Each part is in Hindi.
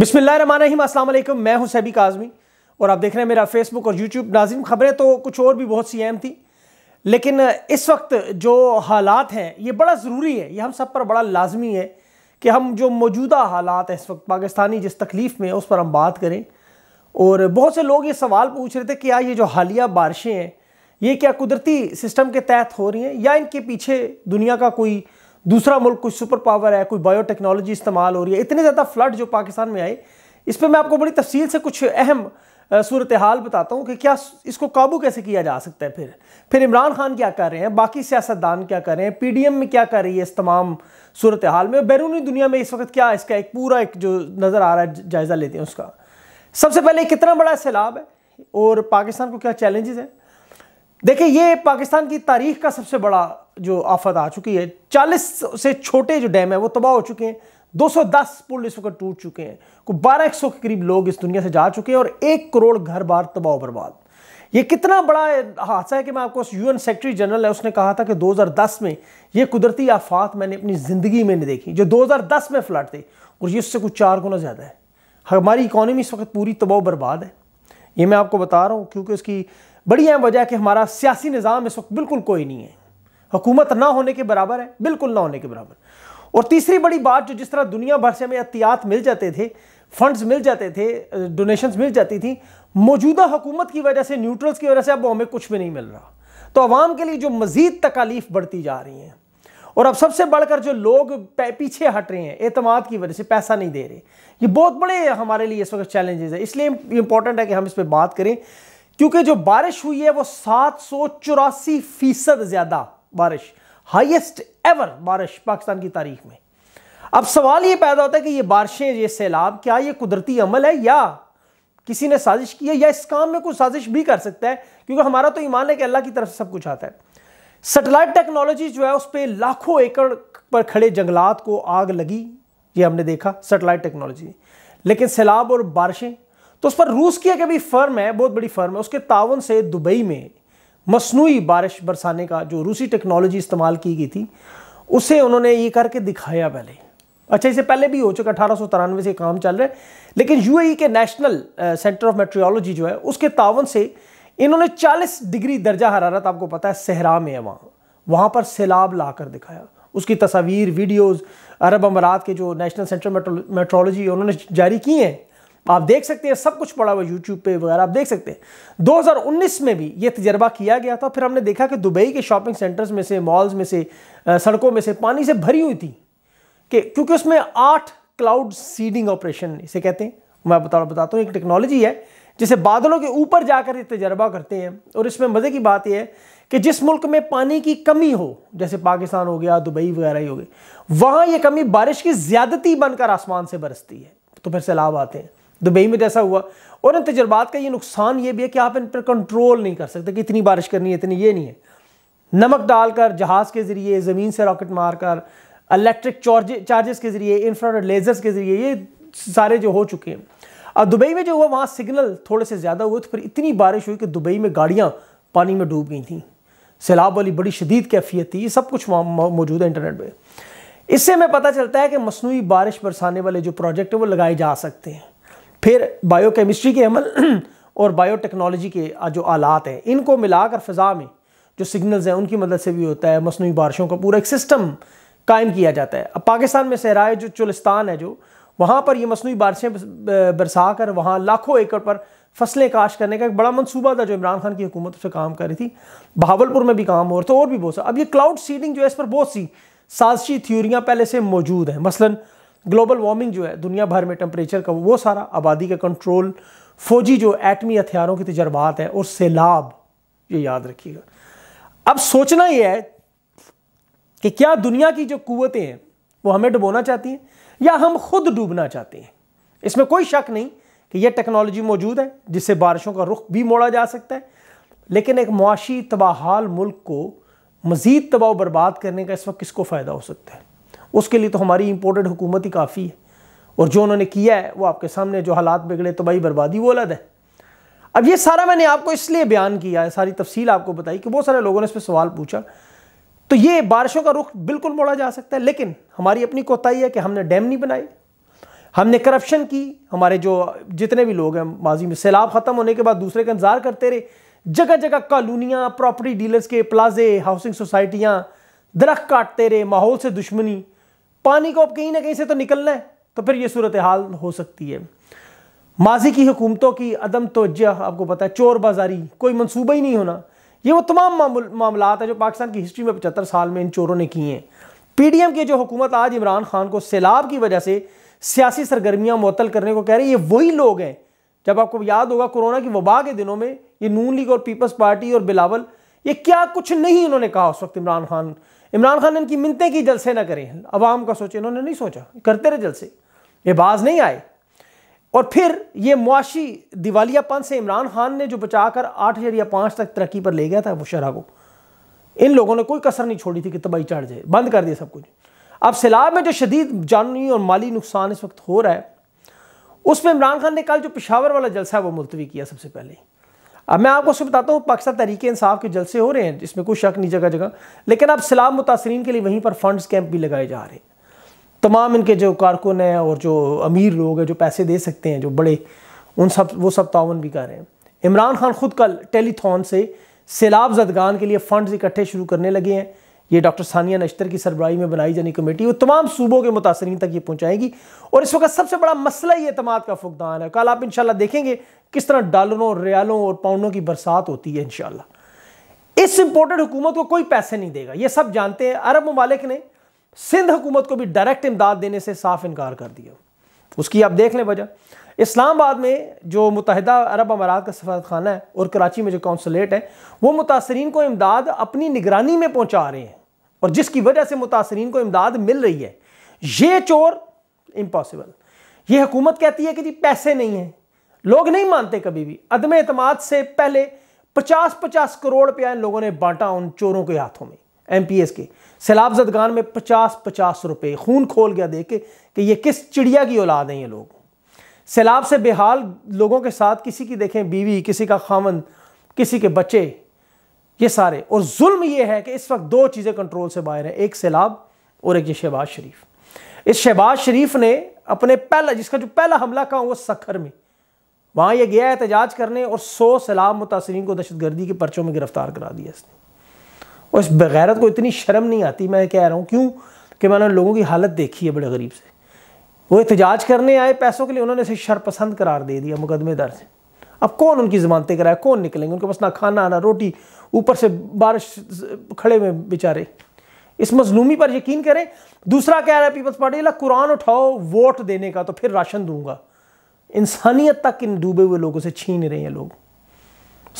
बिस्मिल्लाम अल्लाम मैं हूं सैबी काजमी और आप देख रहे हैं मेरा फेसबुक और यूट्यूब नाजिम खबरें तो कुछ और भी बहुत सी अहम थी लेकिन इस वक्त जो हालात हैं ये बड़ा ज़रूरी है ये हम सब पर बड़ा लाजमी है कि हम जो मौजूदा हालात हैं इस वक्त पाकिस्तानी जिस तकलीफ़ में उस पर हम बात करें और बहुत से लोग ये सवाल पूछ रहे थे कि यार ये जो हालिया बारिशें हैं ये क्या कुदरती सिस्टम के तहत हो रही हैं या इनके पीछे दुनिया का कोई दूसरा मुल्क कोई सुपर पावर है कोई बायोटेक्नोलॉजी इस्तेमाल हो रही है इतने ज़्यादा फ्लड जो पाकिस्तान में आए इस पर मैं आपको बड़ी तफसील से कुछ अहम सूरत हाल बताता हूँ कि क्या इसको काबू कैसे किया जा सकता है फिर फिर इमरान खान क्या कर रहे हैं बाकी सियासतदान क्या कर रहे हैं पी डी एम में क्या कर रही है इस तमाम सूरत हाल में बैरूनी दुनिया में इस वक्त क्या इसका एक पूरा एक जो नज़र आ रहा है जायज़ा लेते हैं उसका सबसे पहले कितना बड़ा सैलाब है और पाकिस्तान को क्या चैलेंजेस हैं देखिए ये पाकिस्तान की तारीख का सबसे बड़ा जो आफत आ चुकी है चालीस से छोटे जो डैम है वो तबाह हो चुके हैं 210 पुल इस वक्त टूट चुके हैं को बारह एक के करीब लोग इस दुनिया से जा चुके हैं और एक करोड़ घर बार तबाह बर्बाद ये कितना बड़ा हादसा है कि मैं आपको यूएन सेक्रेटरी जनरल है उसने कहा था कि 2010 में ये कुदरती आफात मैंने अपनी ज़िंदगी में नहीं देखी जो 2010 में फ्लड थे और ये उससे कुछ चार गुना ज़्यादा है हमारी इकोनॉमी इस वक्त पूरी तबाह बर्बाद है ये मैं आपको बता रहा हूँ क्योंकि उसकी बड़ी अहम वजह है कि हमारा सियासी निज़ाम इस वक्त बिल्कुल कोई नहीं है हुकूमत ना होने के बराबर है बिल्कुल ना होने के बराबर और तीसरी बड़ी बात जो जिस तरह दुनिया भर से हमें एहतियात मिल जाते थे फंड्स मिल जाते थे डोनेशंस मिल जाती थी मौजूदा हुकूमत की वजह से न्यूट्रल्स की वजह से अब हमें कुछ भी नहीं मिल रहा तो आवाम के लिए जो मज़ीद तकालीफ बढ़ती जा रही हैं और अब सबसे बढ़कर जो लोग पीछे हट रहे हैं एतमाद की वजह से पैसा नहीं दे रहे ये बहुत बड़े हमारे लिए इस वक्त चैलेंजेस है इसलिए इंपॉर्टेंट है कि हम इस पर बात करें क्योंकि जो बारिश हुई है वो सात सौ चौरासी फीसद ज्यादा बारिश हाईएस्ट एवर बारिश पाकिस्तान की तारीख में अब सवाल ये पैदा होता है कि ये बारिशें ये सैलाब क्या ये कुदरती अमल है या किसी ने साजिश की है या इस काम में कुछ साजिश भी कर सकता है क्योंकि हमारा तो ईमान है कि अल्लाह की तरफ से सब कुछ आता है सेटेलाइट टेक्नोलॉजी जो है उस पर लाखों एकड़ पर खड़े जंगलात को आग लगी ये हमने देखा सेटेलाइट टेक्नोलॉजी लेकिन सैलाब और बारिशें तो उस पर रूस की एक अभी फर्म है बहुत बड़ी फर्म है उसके तावन से दुबई में मसनू बारिश बरसाने का जो रूसी टेक्नोलॉजी इस्तेमाल की गई थी उसे उन्होंने ये करके दिखाया पहले अच्छा इसे पहले भी हो चुका अठारह से काम चल रहा है लेकिन ए e के नेशनल सेंटर ऑफ मेट्रियोलॉजी जो है उसके तावन से इन्होंने 40 डिग्री दर्जा हरारत आपको पता है सहरा में है वहाँ वहाँ पर सैलाब ला कर दिखाया उसकी तस्वीर वीडियोस अरब अमारात के जो नेशनल सेंटर मेट्रोलॉजी उन्होंने जारी की हैं आप देख सकते हैं सब कुछ पड़ा हुआ यूट्यूब पे वगैरह आप देख सकते हैं 2019 में भी ये तजर्बा किया गया था फिर हमने देखा कि दुबई के शॉपिंग सेंटर्स में से मॉल्स में से सड़कों में से पानी से भरी हुई थी कि क्योंकि उसमें आठ क्लाउड सीडिंग ऑपरेशन इसे कहते हैं मैं बता बताता हूँ एक टेक्नोलॉजी है जिसे बादलों के ऊपर जाकर ये तजर्बा करते हैं और इसमें मज़े की बात यह है कि जिस मुल्क में पानी की कमी हो जैसे पाकिस्तान हो गया दुबई वगैरह ही हो गए वहाँ ये कमी बारिश की ज़्यादती बनकर आसमान से बरसती है तो फिर सैलाब आते हैं दुबई में जैसा हुआ और इन तजर्बात का ये नुकसान ये भी है कि आप इन पर कंट्रोल नहीं कर सकते कि इतनी बारिश करनी है इतनी ये नहीं है नमक डालकर जहाज़ के ज़रिए ज़मीन से रॉकेट मारकर इलेक्ट्रिक चार्जेस के ज़रिए इंफ्रारेड लेज़र्स के ज़रिए ये सारे जो हो चुके हैं अब दुबई में जो हुआ वहाँ सिग्नल थोड़े से ज़्यादा हुए तो फिर इतनी बारिश हुई कि दुबई में गाड़ियाँ पानी में डूब गई थी सैलाब वाली बड़ी शदीद कैफियत थी ये सब कुछ वहाँ मौजूद है इंटरनेट पर इससे हमें पता चलता है कि मसनू बारिश बरसाने वाले जो प्रोजेक्ट हैं वो लगाए जा सकते हैं फिर बायोकेमिस्ट्री के अमल और बायोटेक्नोलॉजी के जो आलात हैं इनको मिलाकर फ़िज़ा में जो सिग्नल्स हैं उनकी मदद से भी होता है मसनू बारिशों का पूरा एक सिस्टम कायम किया जाता है अब पाकिस्तान में सहराए जो चुलिस्तान है जो वहाँ पर ये मसनू बारिशें बरसा कर वहाँ लाखों एकड़ पर फसलें काश करने का एक बड़ा मनसूबा था जो इमरान खान की हुकूमत से काम कर रही थी भावलपुर में भी काम हो रहा था तो और भी बहुत सा अब ये क्लाउड सीडिंग जो है इस पर बहुत सी साजिशी थ्योरियाँ पहले से मौजूद हैं मसलन ग्लोबल वार्मिंग जो है दुनिया भर में टेम्परेचर का वो सारा आबादी का कंट्रोल फौजी जो एटमी हथियारों के तजर्बात है और सैलाब ये याद रखिएगा अब सोचना यह है कि क्या दुनिया की जो कुतें हैं वो हमें डुबोना चाहती हैं या हम खुद डूबना चाहते हैं इसमें कोई शक नहीं कि यह टेक्नोलॉजी मौजूद है जिससे बारिशों का रुख भी मोड़ा जा सकता है लेकिन एक मुआशी तबाहाल मुल्क को मज़ीद तबाह बर्बाद करने का इस वक्त किसको फ़ायदा हो सकता है उसके लिए तो हमारी इम्पोर्टेड हुकूमत ही काफ़ी है और जो उन्होंने किया है वो आपके सामने जो हालात बिगड़े तबाही तो बर्बादी वो अलग है अब ये सारा मैंने आपको इसलिए बयान किया है सारी तफसील आपको बताई कि बहुत सारे लोगों ने इस पर सवाल पूछा तो ये बारिशों का रुख बिल्कुल मोड़ा जा सकता है लेकिन हमारी अपनी कोताही है कि हमने डैम नहीं बनाए हमने करप्शन की हमारे जो जितने भी लोग हैं माजी में सैलाब ख़त्म होने के बाद दूसरे का इंतजार करते रहे जगह जगह कॉलोनियाँ प्रॉपर्टी डीलर्स के प्लाजे हाउसिंग सोसाइटियाँ दरख्त काटते रहे माहौल से दुश्मनी पानी को अब कहीं ना कहीं से तो निकलना है तो फिर ये सूरत हाल हो सकती है माजी की हुकूमतों की अदम तोजह आपको पता है चोर बाजारी कोई मनसूबा ही नहीं होना ये वो तमाम मामला है जो पाकिस्तान की हिस्ट्री में पचहत्तर साल में इन चोरों ने किए हैं पी डी एम की जो हुकूमत आज इमरान खान को सैलाब की वजह से सियासी सरगर्मियाँ मुतल करने को कह रही है ये वही लोग हैं जब आपको याद होगा कोरोना की वबा के दिनों में ये नून लीग और पीपल्स पार्टी और बिलावल ये क्या कुछ नहीं उन्होंने कहा उस वक्त इमरान खान इमरान खान इनकी मिनतें की जलसे ना करें अवाम का सोचे इन्होंने नहीं सोचा करते रहे जलसे ये बाज नहीं आए और फिर ये मुआशी दिवालियापन से इमरान खान ने जो बचा कर आठ या पाँच तक तरक्की पर ले गया था वो शरा को इन लोगों ने कोई कसर नहीं छोड़ी थी कि तबाही चढ़ जाए बंद कर दिया सब कुछ अब सैलाब में जो शदीद जानी और माली नुकसान इस वक्त हो रहा है उसमें इमरान खान ने कल जो पिशावर वाला जलसा है वो मुलतवी किया सबसे पहले अब मैं आपको सिर्फ बताता हूँ पाकिस्तान तरीके इंसाफ के जलसे हो रहे हैं इसमें कोई शक नहीं जगह जगह लेकिन अब सलाम मुतासरीन के लिए वहीं पर फंड्स कैंप भी लगाए जा रहे हैं तमाम इनके जो कारकुन हैं और जो अमीर लोग हैं जो पैसे दे सकते हैं जो बड़े उन सब वो सब तावन भी कर रहे हैं इमरान खान खुद कल टेलीथॉन से सैलाब जदगान के लिए फंड्स इकट्ठे शुरू करने लगे हैं ये डॉक्टर सानिया नश्तर की सरबराही में बनाई जानी कमेटी वो तमाम सूबों के मुतासरीन तक ये पहुँचाएगी और इस वक्त सबसे बड़ा मसला ही अतमाद का फुकदान है कल आप इन देखेंगे किस तरह डॉलरों रियालों और पाउंडों की बरसात होती है इन इस इंपोर्टेड हुकूमत को कोई पैसे नहीं देगा ये सब जानते हैं अरब ममालिक ने सिंध हुकूमत को भी डायरेक्ट इमदाद देने से साफ इनकार कर दिया उसकी आप देख लें वजह इस्लामाबाद में जो मुतहदा अरब अमारात का सफारत खाना है और कराची में जो कौंसलेट है वो मुतासरीन को इमदाद अपनी निगरानी में पहुँचा रहे हैं और जिसकी वजह से मुतासरीन को इमदाद मिल रही है ये चोर इम्पॉसिबल ये हुकूमत कहती है कि जी पैसे नहीं हैं लोग नहीं मानते कभी भी अदम अतमाद से पहले पचास पचास करोड़ रुपया इन लोगों ने बांटा उन चोरों के हाथों में एम पी एस के सैलाब जदगान में पचास पचास रुपये खून खोल गया देख के कि ये किस चिड़िया की औलाद हैं ये लोग सैलाब से बेहाल लोगों के साथ किसी की देखें बीवी किसी का खामन किसी के बच्चे ये सारे और जुल्म ये है कि इस वक्त दो चीज़ें कंट्रोल से बाहर हैं एक सैलाब और एक ये शहबाज शरीफ इस शहबाज शरीफ ने अपने पहला जिसका जो पहला हमला कहा वो सखर में वहाँ ये गया एहतजाज करने और सौ सैलाब मुतासरी को दहशतगर्दी के पर्चों में गिरफ्तार करा दिया इसने और इस बगैरत को इतनी शर्म नहीं आती मैं कह रहा हूँ क्यों कि मैंने लोगों की हालत देखी है बड़े गरीब से वो एहतजाज करने आए पैसों के लिए उन्होंने इसे शरपसंद करार दे दिया मुकदमे दर्ज अब कौन उनकी जमानतें कराए कौन निकलेंगे उनके पास ना खाना ना रोटी ऊपर से बारिश खड़े हुए बेचारे इस मजलूमी पर यकीन करें दूसरा कह रहा है पीपल्स पार्टी अला कुरान उठाओ वोट देने का तो फिर राशन दूंगा इंसानियत तक इन डूबे हुए लोगों से छीन रहे हैं लोग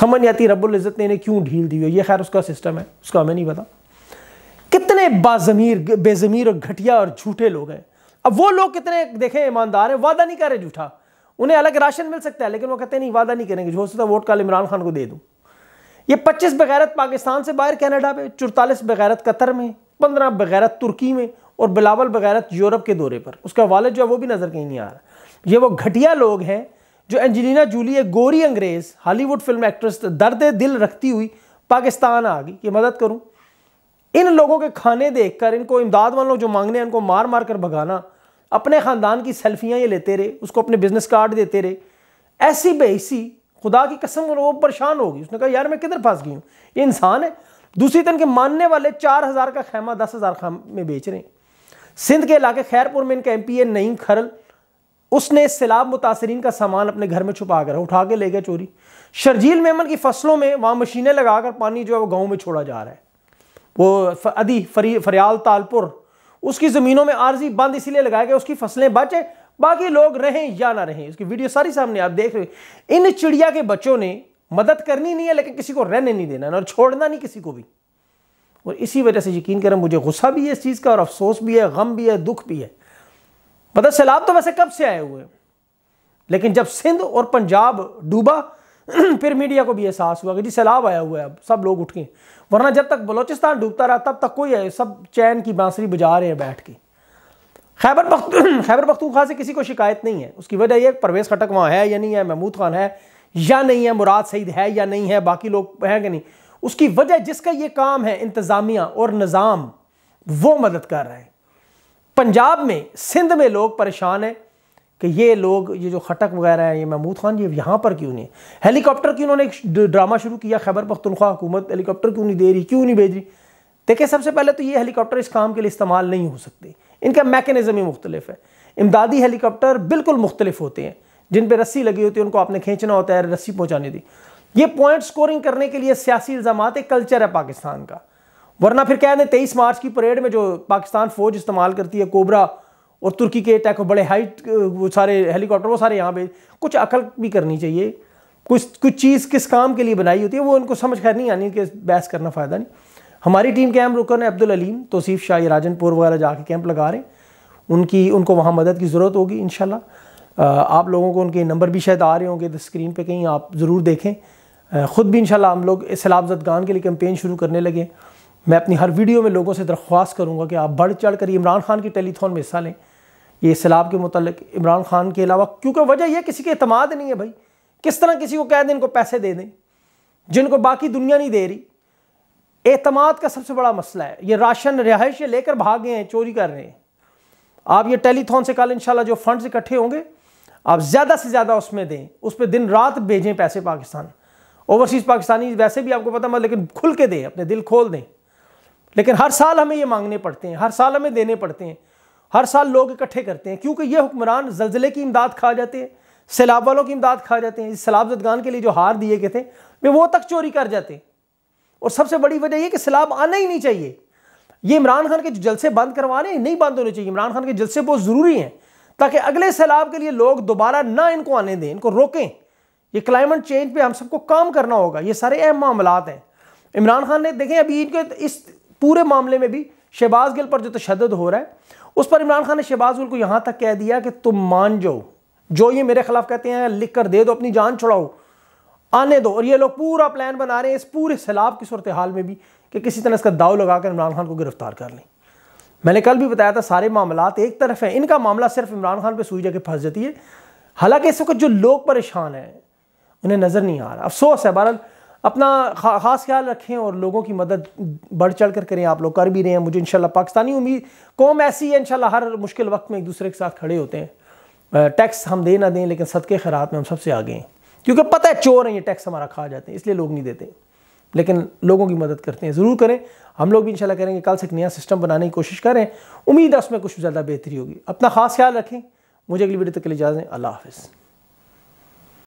समझ नहीं आती रबुल इज़्ज़त ने इन्हें क्यों ढील दी हो ये खैर उसका सिस्टम है उसका हमें नहीं पता कितने बाजमीर बेजमीर और घटिया और झूठे लोग हैं अब वो लोग कितने देखें ईमानदार हैं वादा नहीं कर रहे झूठा उन्हें अलग राशन मिल सकता है लेकिन वो कहते हैं नहीं वादा नहीं करेंगे जो हो सकता है वोट कल इमरान खान को दे दूँ ये पच्चीस बगैरत पाकिस्तान से बाहर कैनेडा में चुतालीस बगैरत कतर में पंद्रह बगैरत तुर्की में और बिलावल बगैरत यूरोप के दौरे पर उसका वालद जो है वो भी नज़र कहीं नहीं आ रहा ये वो घटिया लोग हैं जो एंजेलिना जूली गोरी अंग्रेज़ हॉलीवुड फिल्म एक्ट्रेस दर्द दिल रखती हुई पाकिस्तान आ गई कि मदद करूँ इन लोगों के खाने देखकर इनको इमदाद वालों जो मांगने हैं इनको मार मार कर भगाना अपने ख़ानदान की सेल्फियाँ ये लेते रहे उसको अपने बिजनेस कार्ड देते रहे ऐसी बेसी खुदा की कसम वो परेशान होगी उसने कहा यार मैं किधर फंस गई हूँ ये इंसान है दूसरी तरह के मानने वाले चार हज़ार का खैमा दस हज़ार खाम में बेच रहे हैं सिंध के इलाके खैरपुर में इनका एम पी है नईम खरल उसने सैलाब मुतासरीन का सामान अपने घर में छुपा कर उठा के ले गया चोरी शर्जील मेमन की फसलों में वहाँ मशीनें लगाकर पानी जो है वो गाँव में छोड़ा जा रहा है वो अदी फरी फरियाल तालपुर उसकी ज़मीनों में आर्जी बंद इसीलिए लगाया गया उसकी फसलें बचे बाकी लोग रहें या ना रहें उसकी वीडियो सारी सामने आप देख रहे इन चिड़िया के बच्चों ने मदद करनी नहीं है लेकिन किसी को रहने नहीं देना और छोड़ना नहीं किसी को भी और इसी वजह से यकीन करें मुझे गुस्सा भी है इस चीज़ का और अफसोस भी है गम भी है दुख भी है मतलब सैलाब तो वैसे कब से आए हुए हैं लेकिन जब सिंध और पंजाब डूबा फिर मीडिया को भी एहसास हुआ कि जी सैलाब आया हुआ है अब सब लोग उठ गए वरना जब तक बलोचिस्तान डूबता रहा तब तक कोई है सब चैन की बांसुरी बजा रहे हैं बैठ के खैबर पख्त खैबर पख्तूखा से किसी को शिकायत नहीं है उसकी वजह यह परवेज़ खटक वहाँ है या नहीं है महमूद खान है या नहीं है मुराद सईद है या नहीं है बाकी लोग हैं कि नहीं उसकी वजह जिसका ये काम है इंतज़ामिया और निज़ाम वो मदद कर रहे हैं पंजाब में सिंध में लोग परेशान हैं कि ये लोग ये जो खटक वगैरह हैं ये महमूद खान ये यहाँ पर क्यों नहीं हेलीकॉप्टर की उन्होंने एक ड्रामा शुरू किया खैबर पख्तनख्वा हुकूमत हेलीकॉप्टर क्यों नहीं दे रही क्यों नहीं भेज रही देखिए सबसे पहले तो ये हेलीकॉप्टर इस काम के लिए इस्तेमाल नहीं हो सकते इनका मैकेनिज़म ही मुख्तलिफ है इमदादी हेलीकॉप्टर बिल्कुल मुख्तलिफ होते हैं जिन पर रस्सी लगी होती है उनको आपने खींचना होता है रस्सी पहुँचाने दी ये पॉइंट स्कोरिंग करने के लिए सियासी इल्ज़ाम एक कल्चर है पाकिस्तान का वरना फिर क्या दें तेईस मार्च की परेड में जो पाकिस्तान फ़ौज इस्तेमाल करती है कोबरा और तुर्की के अटैक बड़े हाइट वो सारे हेलीकॉप्टर वो सारे यहाँ पे कुछ अकल भी करनी चाहिए कुछ कुछ चीज़ किस काम के लिए बनाई होती है वो उनको समझ खैर नहीं आनी कि बहस करना फ़ायदा नहीं हमारी टीम के अहम रुकन है अब्दुल अलीम तोसीफ़ शाह राजनपुर वगैरह जाके कैंप लगा रहे हैं उनकी उनको वहाँ मदद की ज़रूरत होगी इन आप लोगों को उनके नंबर भी शायद आ रहे होंगे तो स्क्रीन पर कहीं आप ज़रूर देखें ख़ुद भी इन हम लोग सैलाब जदगान के लिए कैंपेन शुरू करने लगे मैं अपनी हर वीडियो में लोगों से दरख्वास्त करूँगा कि आप बढ़ चढ़ कर इमरान खान की टेलीथॉन में हिस्सा लें ये सैलाब के मतलब इमरान खान के अलावा क्योंकि वजह यह किसी के अतमाद नहीं है भाई किस तरह किसी को कह दें इनको पैसे दे दें जिनको बाकी दुनिया नहीं दे रही एतमाद का सबसे बड़ा मसला है ये राशन रिहाइश लेकर भागे हैं चोरी कर रहे हैं आप ये टेलीथॉन से कल इंशाल्लाह जो फंड्स इकट्ठे होंगे आप ज़्यादा से ज़्यादा उसमें दें उस पर दिन रात भेजें पैसे पाकिस्तान ओवरसीज़ पाकिस्तानी वैसे भी आपको पता मत लेकिन खुल के दें अपने दिल खोल दें लेकिन हर साल हमें ये मांगने पड़ते हैं हर साल हमें देने पड़ते हैं हर साल लोग इकट्ठे करते हैं क्योंकि ये हुक्मरान जलजिले की इमदाद खा जाते हैं सैलाब वालों की इमदाद खा जाते हैं इस सैलाब जदगान के लिए जो हार दिए गए थे वे वो तक चोरी कर जाते हैं और सबसे बड़ी वजह यह कि सैलाब आना ही नहीं चाहिए ये इमरान खान के जलसे बंद करवा रहे हैं नहीं बंद होने चाहिए इमरान खान के जलसे बहुत ज़रूरी हैं ताकि अगले सैलाब के लिए लोग दोबारा ना इनको आने दें इनको रोकें ये क्लाइमेट चेंज पे हम सबको काम करना होगा ये सारे अहम मामला हैं इमरान खान ने देखें अभी इनके इस पूरे मामले में भी शहबाज गिल पर जो तशद हो रहा है उस पर इमरान खान ने शहबाज गिल को यहाँ तक कह दिया कि तुम मान जाओ जो ये मेरे खिलाफ कहते हैं लिख कर दे दो अपनी जान छुड़ाओ आने दो और ये लोग पूरा प्लान बना रहे हैं इस पूरे सैलाब की सूरत हाल में भी कि किसी तरह इसका दाव लगा कर इमरान खान को गिरफ्तार कर लें मैंने कल भी बताया था सारे मामला एक तरफ हैं इनका मामला सिर्फ इमरान खान पर सूई जगह फंस जाती है हालांकि इस वक्त जो लोग परेशान हैं उन्हें नज़र नहीं आ रहा अफसोस है बहरल अपना खा ख़ास ख्याल रखें और लोगों की मदद बढ़ चढ़ कर करें आप लोग कर भी रहे हैं मुझे इनशाला पाकिस्तानी उम्मीद कौम ऐसी है इनशाला हर मुश्किल वक्त में एक दूसरे के साथ खड़े होते हैं टैक्स हम दे ना दें लेकिन सदके खरात में हम सबसे आगे हैं क्योंकि पता है चोर हैं ये टैक्स हमारा खा जाते हैं इसलिए लोग नहीं देते लेकिन लोगों की मदद करते हैं ज़रूर करें हम लोग भी इंशाल्लाह करेंगे कल से एक नया सिस्टम बनाने की कोशिश करें उम्मीद है उसमें कुछ ज़्यादा बेहतरी होगी अपना ख़ास ख्याल रखें मुझे अगली वीडियो तक के लिए इजाज़ें अल्लाह हाफिज़